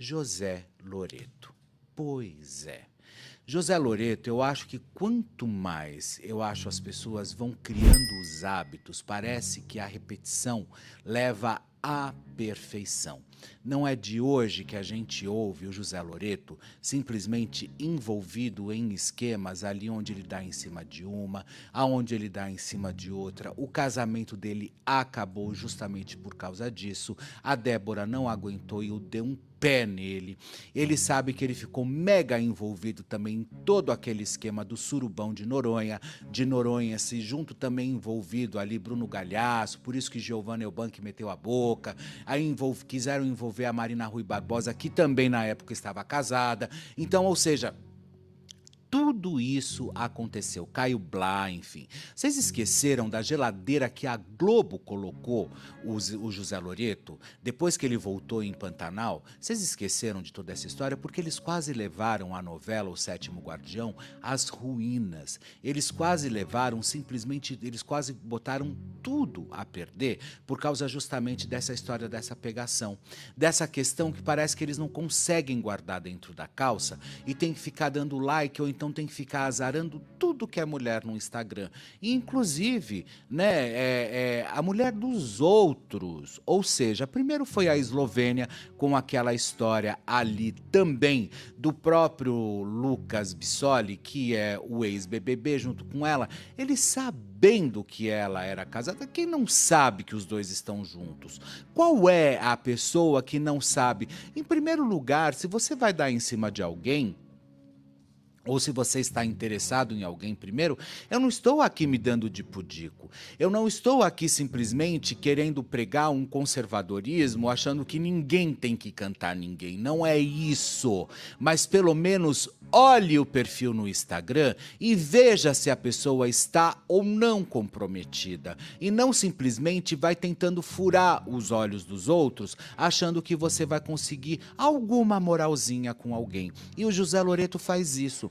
José Loreto. Pois é. José Loreto, eu acho que quanto mais eu acho as pessoas vão criando os hábitos, parece que a repetição leva à perfeição. Não é de hoje que a gente ouve o José Loreto simplesmente envolvido em esquemas ali onde ele dá em cima de uma, aonde ele dá em cima de outra. O casamento dele acabou justamente por causa disso. A Débora não aguentou e o deu um pé nele. Ele sabe que ele ficou mega envolvido também em todo aquele esquema do surubão de Noronha, de Noronha se junto também envolvido ali Bruno Galhaço, por isso que Giovanna Eubank meteu a boca. Aí envolve, quiseram envolver a Marina Rui Barbosa, que também na época estava casada. Então, ou seja, tudo isso aconteceu. Caio Blá, enfim. Vocês esqueceram da geladeira que a Globo colocou o, o José Loreto depois que ele voltou em Pantanal? Vocês esqueceram de toda essa história porque eles quase levaram a novela O Sétimo Guardião às ruínas. Eles quase levaram simplesmente, eles quase botaram tudo a perder por causa justamente dessa história dessa pegação, dessa questão que parece que eles não conseguem guardar dentro da calça e tem que ficar dando like ou então tem que ficar azarando tudo que é mulher no Instagram. Inclusive, né, é, é, a mulher dos outros. Ou seja, primeiro foi a Eslovênia com aquela história ali também do próprio Lucas Bissoli, que é o ex-BBB, junto com ela. Ele sabendo que ela era casada, quem não sabe que os dois estão juntos? Qual é a pessoa que não sabe? Em primeiro lugar, se você vai dar em cima de alguém, ou se você está interessado em alguém primeiro, eu não estou aqui me dando de pudico. Eu não estou aqui simplesmente querendo pregar um conservadorismo, achando que ninguém tem que cantar ninguém. Não é isso. Mas pelo menos olhe o perfil no Instagram e veja se a pessoa está ou não comprometida. E não simplesmente vai tentando furar os olhos dos outros, achando que você vai conseguir alguma moralzinha com alguém. E o José Loreto faz isso.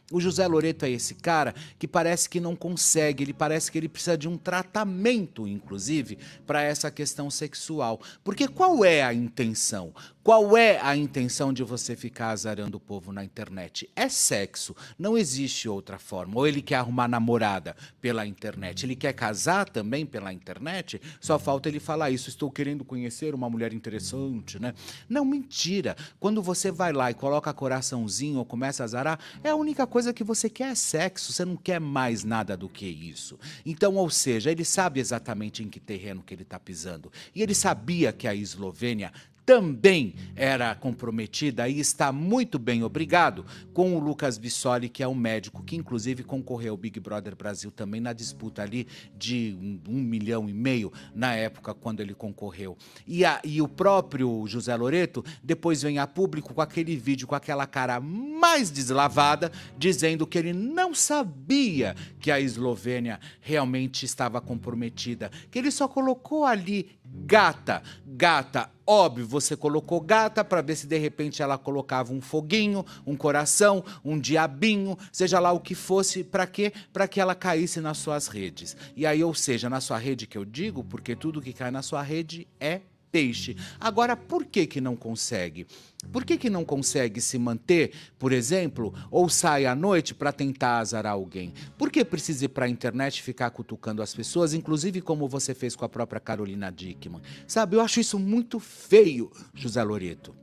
O José Loreto é esse cara que parece que não consegue, ele parece que ele precisa de um tratamento, inclusive, para essa questão sexual. Porque qual é a intenção? Qual é a intenção de você ficar azarando o povo na internet? É sexo, não existe outra forma. Ou ele quer arrumar namorada pela internet, ele quer casar também pela internet, só falta ele falar isso. Estou querendo conhecer uma mulher interessante, né? Não, mentira. Quando você vai lá e coloca coraçãozinho ou começa a azarar, é a única coisa coisa que você quer é sexo, você não quer mais nada do que isso. Então, ou seja, ele sabe exatamente em que terreno que ele está pisando. E ele uhum. sabia que a Eslovênia também era comprometida e está muito bem, obrigado, com o Lucas Bissoli, que é um médico que inclusive concorreu ao Big Brother Brasil também na disputa ali de um, um milhão e meio na época quando ele concorreu. E, a, e o próprio José Loreto depois vem a público com aquele vídeo, com aquela cara mais deslavada, dizendo que ele não sabia que a Eslovênia realmente estava comprometida, que ele só colocou ali gata. Gata, óbvio, você colocou gata para ver se de repente ela colocava um foguinho, um coração, um diabinho, seja lá o que fosse, para quê? Para que ela caísse nas suas redes. E aí, ou seja, na sua rede que eu digo, porque tudo que cai na sua rede é peixe. Agora, por que que não consegue? Por que que não consegue se manter, por exemplo, ou sai à noite para tentar azarar alguém? Por que precisa ir para a internet ficar cutucando as pessoas, inclusive como você fez com a própria Carolina Dickman? Sabe, eu acho isso muito feio, José Loreto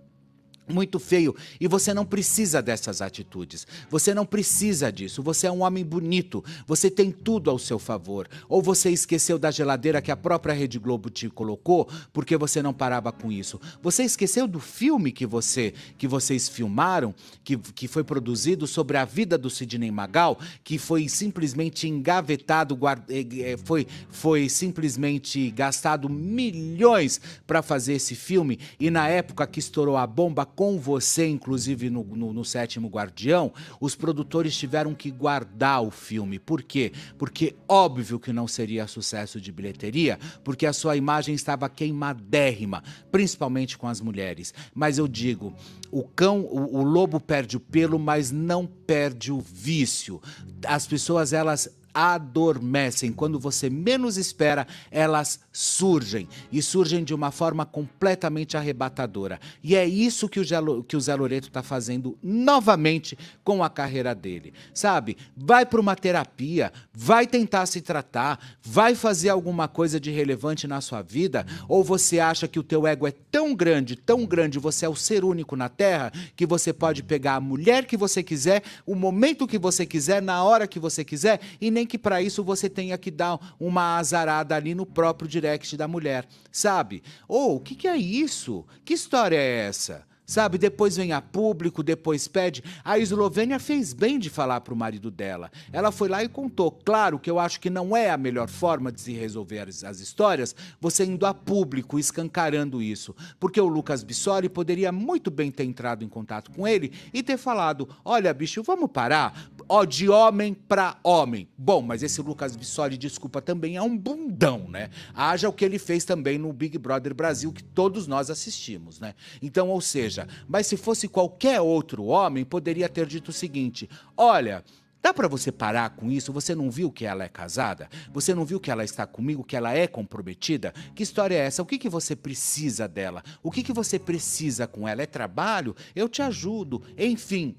muito feio. E você não precisa dessas atitudes. Você não precisa disso. Você é um homem bonito. Você tem tudo ao seu favor. Ou você esqueceu da geladeira que a própria Rede Globo te colocou porque você não parava com isso. Você esqueceu do filme que você que vocês filmaram, que, que foi produzido sobre a vida do Sidney Magal, que foi simplesmente engavetado, guard... Eh, eh, foi, foi simplesmente gastado milhões para fazer esse filme. E na época que estourou a bomba, com você, inclusive no, no, no Sétimo Guardião, os produtores tiveram que guardar o filme. Por quê? Porque óbvio que não seria sucesso de bilheteria, porque a sua imagem estava queimadérrima, principalmente com as mulheres. Mas eu digo, o cão, o, o lobo perde o pelo, mas não perde o vício. As pessoas elas adormecem. Quando você menos espera, elas surgem e surgem de uma forma completamente arrebatadora. E é isso que o, Gelo, que o Zé Loreto está fazendo novamente com a carreira dele. Sabe? Vai para uma terapia, vai tentar se tratar, vai fazer alguma coisa de relevante na sua vida, ou você acha que o teu ego é tão grande, tão grande, você é o ser único na Terra, que você pode pegar a mulher que você quiser, o momento que você quiser, na hora que você quiser, e nem que para isso você tenha que dar uma azarada ali no próprio direct da mulher, sabe? Ou oh, o que, que é isso? Que história é essa? sabe? Depois vem a público, depois pede. A Eslovênia fez bem de falar para o marido dela. Ela foi lá e contou. Claro que eu acho que não é a melhor forma de se resolver as, as histórias, você indo a público, escancarando isso. Porque o Lucas Bissoli poderia muito bem ter entrado em contato com ele e ter falado: olha, bicho, vamos parar ó, de homem para homem. Bom, mas esse Lucas Vissoli, desculpa, também é um bundão, né? Haja o que ele fez também no Big Brother Brasil, que todos nós assistimos, né? Então, ou seja, mas se fosse qualquer outro homem, poderia ter dito o seguinte: olha. Dá para você parar com isso? Você não viu que ela é casada? Você não viu que ela está comigo? Que ela é comprometida? Que história é essa? O que, que você precisa dela? O que, que você precisa com ela? É trabalho? Eu te ajudo. Enfim,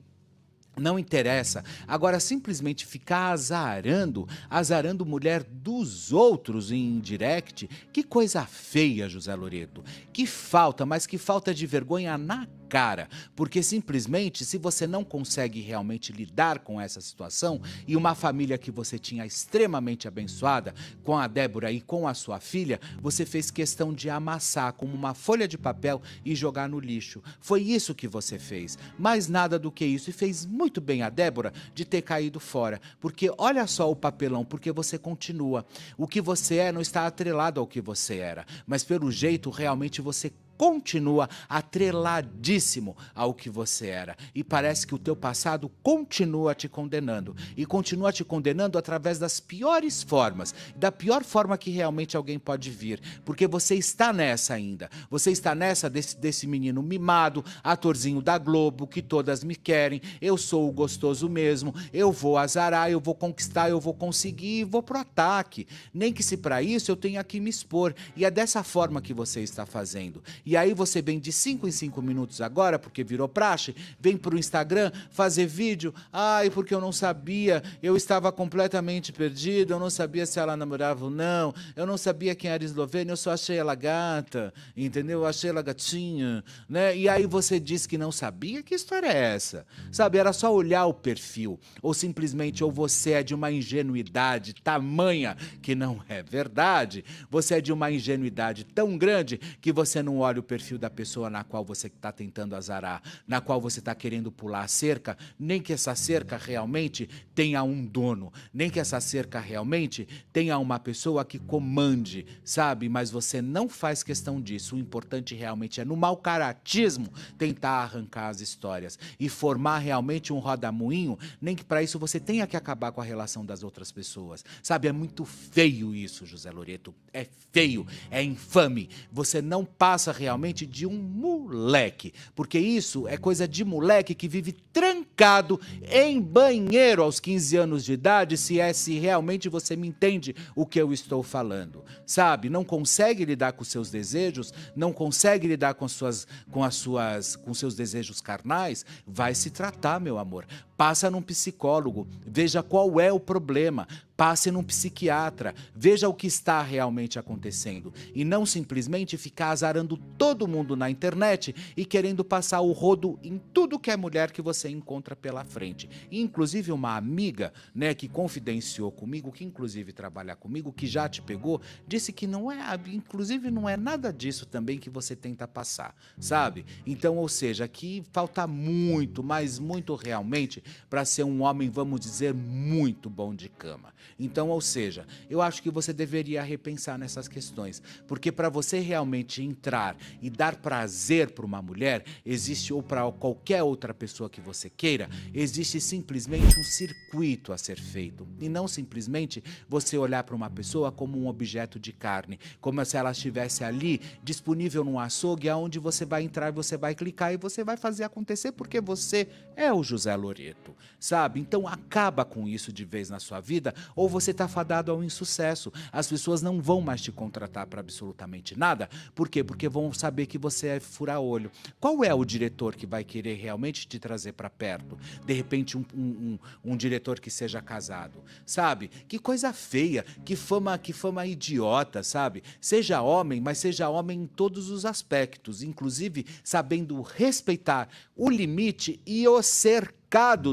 não interessa. Agora, simplesmente ficar azarando, azarando mulher dos outros em direct, que coisa feia, José Loreto. Que falta, mas que falta de vergonha na cara, porque simplesmente se você não consegue realmente lidar com essa situação e uma família que você tinha extremamente abençoada com a Débora e com a sua filha, você fez questão de amassar como uma folha de papel e jogar no lixo. Foi isso que você fez, mais nada do que isso e fez muito bem a Débora de ter caído fora, porque olha só o papelão, porque você continua. O que você é não está atrelado ao que você era, mas pelo jeito realmente você continua atreladíssimo ao que você era. E parece que o teu passado continua te condenando. E continua te condenando através das piores formas, da pior forma que realmente alguém pode vir. Porque você está nessa ainda. Você está nessa desse, desse menino mimado, atorzinho da Globo, que todas me querem. Eu sou o gostoso mesmo. Eu vou azarar, eu vou conquistar, eu vou conseguir, vou pro ataque. Nem que se para isso eu tenha que me expor. E é dessa forma que você está fazendo. E aí você vem de 5 em 5 minutos agora, porque virou praxe, vem para o Instagram fazer vídeo. Ai, porque eu não sabia, eu estava completamente perdido, eu não sabia se ela namorava ou não, eu não sabia quem era eslovênia, eu só achei ela gata, entendeu? Eu achei ela gatinha, né? E aí você diz que não sabia, que história é essa? Sabe, era só olhar o perfil, ou simplesmente ou você é de uma ingenuidade tamanha que não é verdade, você é de uma ingenuidade tão grande que você não olha olha o perfil da pessoa na qual você está tentando azarar, na qual você está querendo pular a cerca, nem que essa cerca realmente tenha um dono, nem que essa cerca realmente tenha uma pessoa que comande, sabe? Mas você não faz questão disso. O importante realmente é, no mau caratismo, tentar arrancar as histórias e formar realmente um rodamuinho, nem que para isso você tenha que acabar com a relação das outras pessoas. Sabe, é muito feio isso, José Loreto. É feio, é infame. Você não passa realmente realmente de um moleque, porque isso é coisa de moleque que vive trancado em banheiro aos 15 anos de idade, se é se realmente você me entende o que eu estou falando. Sabe, não consegue lidar com seus desejos, não consegue lidar com as suas com as suas com seus desejos carnais, vai se tratar, meu amor. Passa num psicólogo, veja qual é o problema, Passe num psiquiatra, veja o que está realmente acontecendo e não simplesmente ficar azarando todo mundo na internet e querendo passar o rodo em tudo que é mulher que você encontra pela frente. Inclusive uma amiga, né, que confidenciou comigo, que inclusive trabalha comigo, que já te pegou, disse que não é, inclusive não é nada disso também que você tenta passar, sabe? Então, ou seja, aqui falta muito, mas muito realmente para ser um homem, vamos dizer, muito bom de cama. Então, ou seja, eu acho que você deveria repensar nessas questões, porque para você realmente entrar e dar prazer para uma mulher, existe ou para qualquer outra pessoa que você queira, existe simplesmente um circuito a ser feito e não simplesmente você olhar para uma pessoa como um objeto de carne, como se ela estivesse ali disponível num açougue aonde você vai entrar, você vai clicar e você vai fazer acontecer porque você é o José Loreto, sabe? Então acaba com isso de vez na sua vida ou você está fadado ao insucesso. As pessoas não vão mais te contratar para absolutamente nada. Por quê? Porque vão saber que você é fura-olho. Qual é o diretor que vai querer realmente te trazer para perto? De repente, um, um, um, um, diretor que seja casado, sabe? Que coisa feia, que fama, que fama idiota, sabe? Seja homem, mas seja homem em todos os aspectos, inclusive sabendo respeitar o limite e o cercar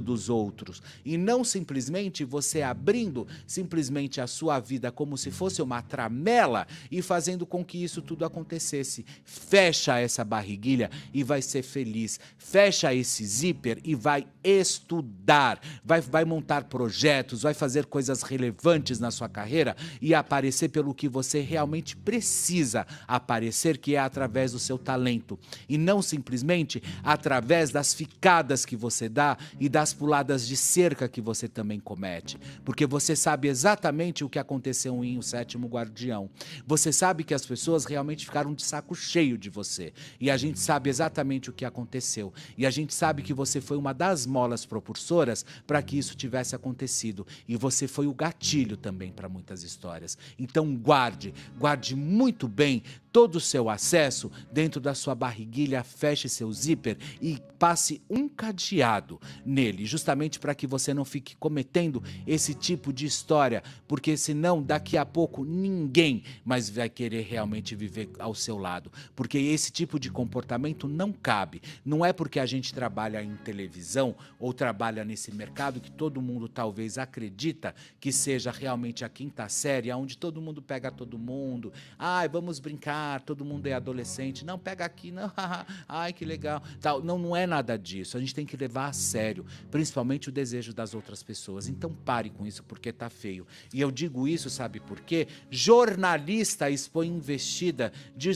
dos outros e não simplesmente você abrindo simplesmente a sua vida como se fosse uma tramela e fazendo com que isso tudo acontecesse. Fecha essa barriguilha e vai ser feliz. Fecha esse zíper e vai estudar, vai, vai montar projetos, vai fazer coisas relevantes na sua carreira e aparecer pelo que você realmente precisa aparecer, que é através do seu talento e não simplesmente através das ficadas que você dá e das puladas de cerca que você também comete, porque você sabe exatamente o que aconteceu em O Sétimo Guardião. Você sabe que as pessoas realmente ficaram de saco cheio de você, e a gente sabe exatamente o que aconteceu, e a gente sabe que você foi uma das molas propulsoras para que isso tivesse acontecido, e você foi o gatilho também para muitas histórias. Então guarde, guarde muito bem todo o seu acesso, dentro da sua barriguilha, feche seu zíper e passe um cadeado nele, justamente para que você não fique cometendo esse tipo de história, porque senão daqui a pouco ninguém mais vai querer realmente viver ao seu lado, porque esse tipo de comportamento não cabe. Não é porque a gente trabalha em televisão ou trabalha nesse mercado que todo mundo talvez acredita que seja realmente a quinta série, onde todo mundo pega todo mundo. Ai, ah, vamos brincar ah, todo mundo é adolescente, não, pega aqui, não, ai, que legal. Tal. Não, não é nada disso. A gente tem que levar a sério, principalmente o desejo das outras pessoas. Então pare com isso, porque tá feio. E eu digo isso, sabe por quê? Jornalista expõe investida de,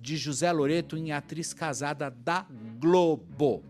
de José Loreto em atriz casada da Globo.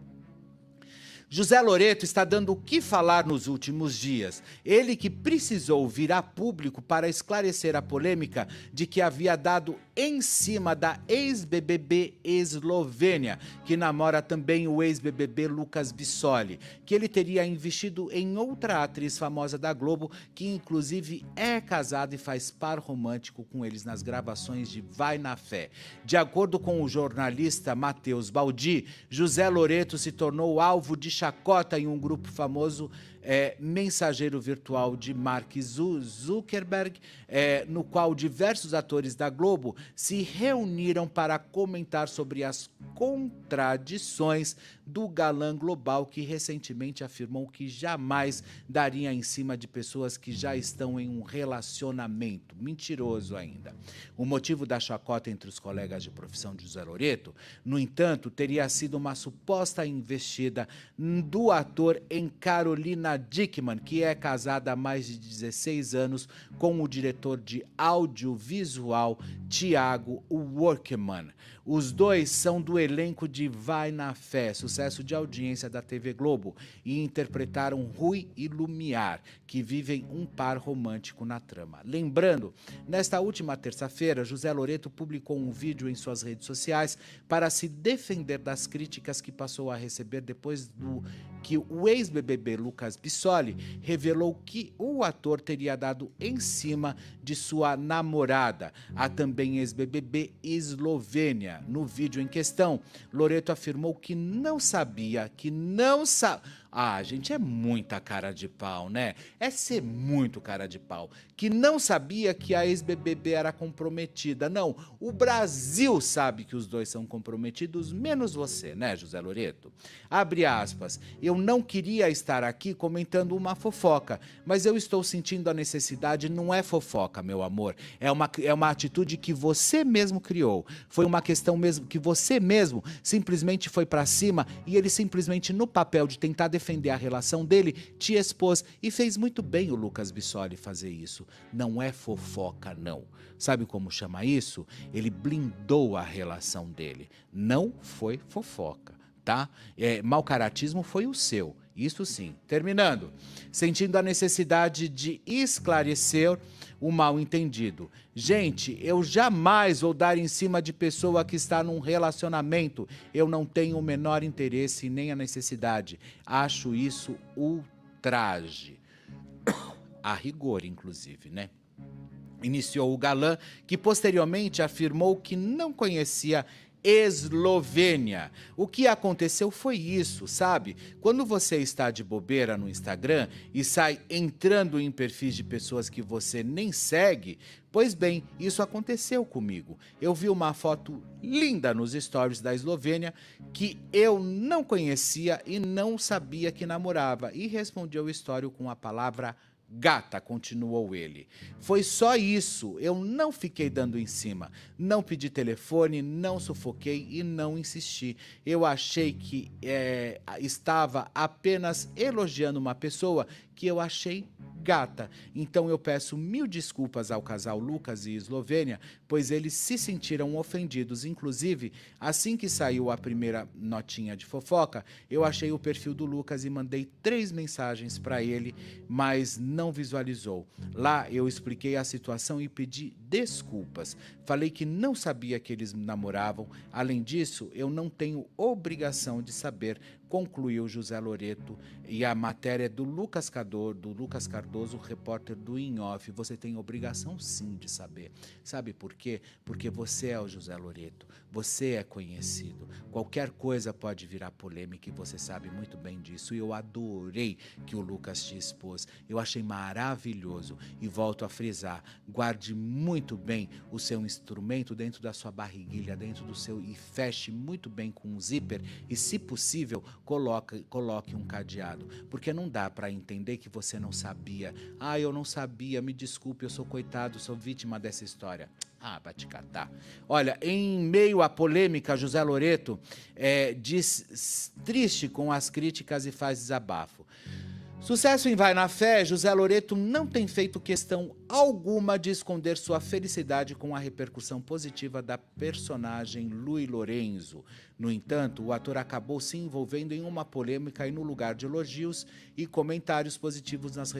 José Loreto está dando o que falar nos últimos dias. Ele que precisou virar público para esclarecer a polêmica de que havia dado em cima da ex-BBB Eslovênia, que namora também o ex-BBB Lucas Bissoli, que ele teria investido em outra atriz famosa da Globo, que inclusive é casada e faz par romântico com eles nas gravações de Vai na Fé. De acordo com o jornalista Matheus Baldi, José Loreto se tornou alvo de chacota em um grupo famoso é, mensageiro virtual de Mark Zuckerberg, é, no qual diversos atores da Globo se reuniram para comentar sobre as contradições do galã global que recentemente afirmou que jamais daria em cima de pessoas que já estão em um relacionamento. Mentiroso ainda. O motivo da chacota entre os colegas de profissão de José Loreto, no entanto, teria sido uma suposta investida do ator em Carolina Dickman, que é casada há mais de 16 anos com o diretor de audiovisual Tiago Workman. Os dois são do elenco de Vai na Fé, processo de audiência da TV Globo e interpretaram Rui e Lumiar, que vivem um par romântico na trama. Lembrando, nesta última terça-feira, José Loreto publicou um vídeo em suas redes sociais para se defender das críticas que passou a receber depois do que o ex-BBB Lucas Bissoli revelou que o ator teria dado em cima de sua namorada, a também ex-BBB Eslovênia. No vídeo em questão, Loreto afirmou que não sabia que não sabia ah, gente, é muita cara de pau, né? É ser muito cara de pau. Que não sabia que a ex-BBB era comprometida. Não, o Brasil sabe que os dois são comprometidos, menos você, né, José Loreto? Abre aspas. Eu não queria estar aqui comentando uma fofoca, mas eu estou sentindo a necessidade. Não é fofoca, meu amor. É uma, é uma atitude que você mesmo criou. Foi uma questão mesmo que você mesmo simplesmente foi para cima e ele simplesmente, no papel de tentar defender, defender a relação dele, te expôs. E fez muito bem o Lucas Bissoli fazer isso. Não é fofoca, não. Sabe como chama isso? Ele blindou a relação dele. Não foi fofoca, tá? É, foi o seu isso sim. Terminando, sentindo a necessidade de esclarecer o mal entendido. Gente, eu jamais vou dar em cima de pessoa que está num relacionamento. Eu não tenho o menor interesse nem a necessidade. Acho isso ultraje. A rigor, inclusive, né? Iniciou o galã, que posteriormente afirmou que não conhecia Eslovênia. O que aconteceu foi isso, sabe? Quando você está de bobeira no Instagram e sai entrando em perfis de pessoas que você nem segue, Pois bem, isso aconteceu comigo. Eu vi uma foto linda nos stories da Eslovênia que eu não conhecia e não sabia que namorava e respondi ao Story com a palavra Gata, continuou ele. Foi só isso. Eu não fiquei dando em cima. Não pedi telefone, não sufoquei e não insisti. Eu achei que é, estava apenas elogiando uma pessoa que eu achei gata. Então eu peço mil desculpas ao casal Lucas e Eslovênia, pois eles se sentiram ofendidos. Inclusive, assim que saiu a primeira notinha de fofoca, eu achei o perfil do Lucas e mandei três mensagens para ele, mas não visualizou. Lá eu expliquei a situação e pedi desculpas. Falei que não sabia que eles namoravam. Além disso, eu não tenho obrigação de saber concluiu José Loreto. E a matéria é do Lucas Cador, do Lucas Cardoso, repórter do Inhoff. Você tem obrigação sim de saber. Sabe por quê? Porque você é o José Loreto, você é conhecido. Qualquer coisa pode virar polêmica e você sabe muito bem disso. E eu adorei que o Lucas te expôs. Eu achei maravilhoso. E volto a frisar: guarde muito bem o seu instrumento dentro da sua barriguilha, dentro do seu. e feche muito bem com um zíper. E se possível, coloque, coloque um cadeado, porque não dá para entender que você não sabia. Ah, eu não sabia, me desculpe, eu sou coitado, sou vítima dessa história. Ah, Baticatar. Olha, em meio à polêmica, José Loreto é, diz triste com as críticas e faz desabafo. Sucesso em Vai na Fé, José Loreto não tem feito questão alguma de esconder sua felicidade com a repercussão positiva da personagem Louis Lorenzo. No entanto, o ator acabou se envolvendo em uma polêmica e, no lugar de elogios e comentários positivos nas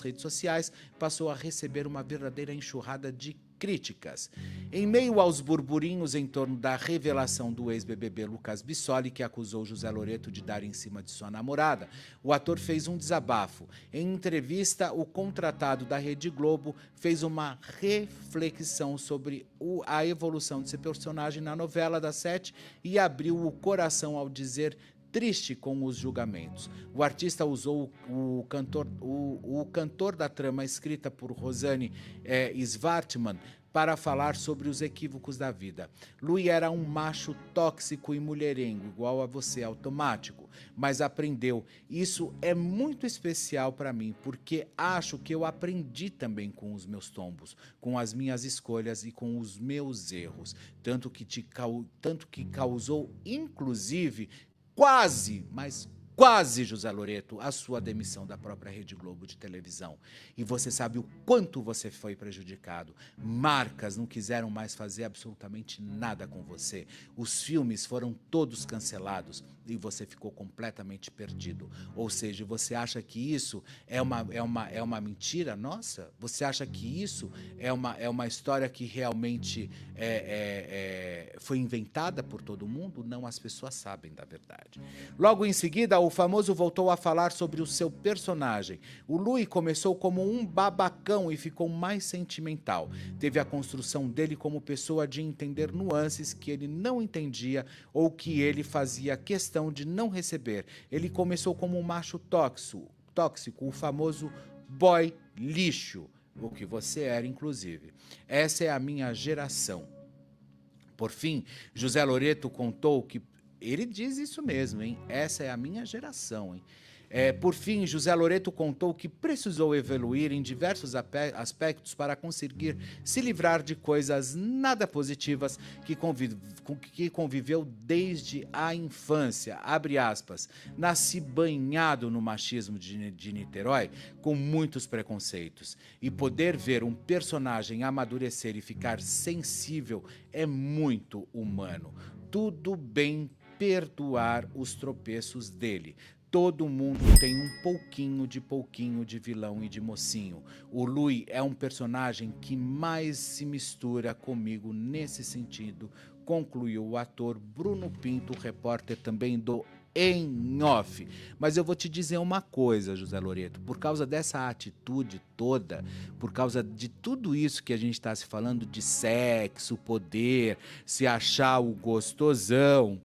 redes sociais, passou a receber uma verdadeira enxurrada de críticas. Em meio aos burburinhos em torno da revelação do ex-BBB Lucas Bissoli, que acusou José Loreto de dar em cima de sua namorada, o ator fez um desabafo. Em entrevista, o contratado da Rede Globo fez uma reflexão sobre o, a evolução de seu personagem na novela da Sete e abriu o coração ao dizer triste com os julgamentos. O artista usou o cantor, o, o cantor da trama escrita por Rosane é, Svartman para falar sobre os equívocos da vida. Lui era um macho tóxico e mulherengo, igual a você, automático, mas aprendeu. Isso é muito especial para mim, porque acho que eu aprendi também com os meus tombos, com as minhas escolhas e com os meus erros, tanto que te tanto que causou inclusive Quase, mas quase, José Loreto, a sua demissão da própria Rede Globo de televisão. E você sabe o quanto você foi prejudicado. Marcas não quiseram mais fazer absolutamente nada com você. Os filmes foram todos cancelados e você ficou completamente perdido. Ou seja, você acha que isso é uma, é uma, é uma mentira nossa? Você acha que isso é uma, é uma história que realmente é, é, é, foi inventada por todo mundo? Não, as pessoas sabem da verdade. Logo em seguida, o famoso voltou a falar sobre o seu personagem. O Louis começou como um babacão e ficou mais sentimental. Teve a construção dele como pessoa de entender nuances que ele não entendia ou que ele fazia questão de não receber. Ele começou como um macho tóxico, tóxico o famoso boy lixo, o que você era, inclusive. Essa é a minha geração. Por fim, José Loreto contou que ele diz isso mesmo, uhum. hein? Essa é a minha geração, hein? É, por fim, José Loreto contou que precisou evoluir em diversos aspectos para conseguir se livrar de coisas nada positivas que, conviv que conviveu desde a infância. Abre aspas. Nasci banhado no machismo de, de Niterói com muitos preconceitos. E poder ver um personagem amadurecer e ficar sensível é muito humano. Tudo bem perdoar os tropeços dele. Todo mundo tem um pouquinho de pouquinho de vilão e de mocinho. O Lui é um personagem que mais se mistura comigo nesse sentido, concluiu o ator Bruno Pinto, repórter também do em off. Mas eu vou te dizer uma coisa, José Loreto, por causa dessa atitude toda, por causa de tudo isso que a gente está se falando de sexo, poder, se achar o gostosão,